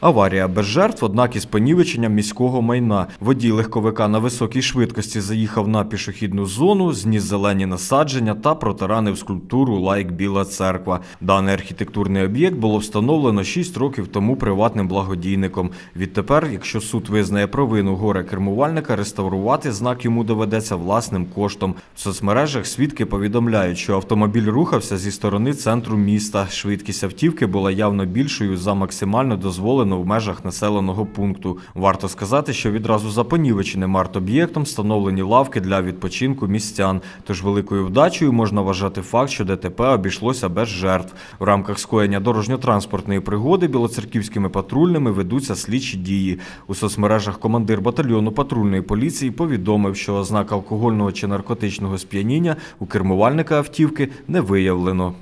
Аварія без жертв, однак із понівеченням міського майна. Водій легковика на високій швидкості заїхав на пішохідну зону, зніс зелені насадження та протаранив скульптуру Лайк Біла церква. Даний архітектурний об'єкт було встановлено 6 років тому приватним благодійником. Відтепер, якщо суд визнає провину горе кермувальника, реставрувати знак йому доведеться власним коштом. В соцмережах свідки повідомляють, що автомобіль рухався зі сторони центру міста. Швидкість автівки була явно більшою за максимально дозволену встановлено в межах населеного пункту. Варто сказати, що відразу за понівеченим арт-об'єктом встановлені лавки для відпочинку містян. Тож великою вдачею можна вважати факт, що ДТП обійшлося без жертв. В рамках скоєння дорожньо-транспортної пригоди білоцерківськими патрульними ведуться слідчі дії. У соцмережах командир батальйону патрульної поліції повідомив, що ознак алкогольного чи наркотичного сп'яніння у кермувальника автівки не виявлено.